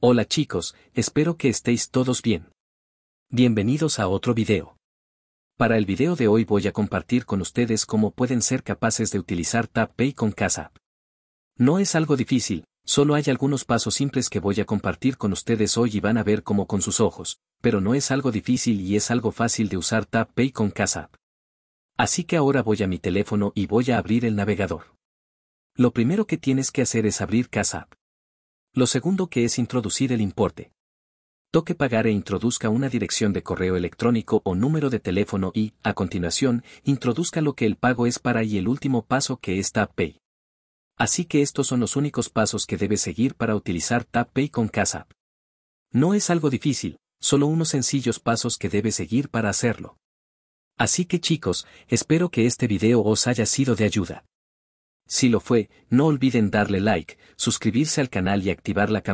Hola chicos, espero que estéis todos bien. Bienvenidos a otro video. Para el video de hoy voy a compartir con ustedes cómo pueden ser capaces de utilizar TapPay con Casa. No es algo difícil, solo hay algunos pasos simples que voy a compartir con ustedes hoy y van a ver cómo con sus ojos, pero no es algo difícil y es algo fácil de usar TapPay con Casa. Así que ahora voy a mi teléfono y voy a abrir el navegador. Lo primero que tienes que hacer es abrir Casa. Lo segundo que es introducir el importe. Toque pagar e introduzca una dirección de correo electrónico o número de teléfono y, a continuación, introduzca lo que el pago es para y el último paso que es TapPay. Así que estos son los únicos pasos que debe seguir para utilizar TapPay con Casa. No es algo difícil, solo unos sencillos pasos que debe seguir para hacerlo. Así que chicos, espero que este video os haya sido de ayuda. Si lo fue, no olviden darle like, suscribirse al canal y activar la campanita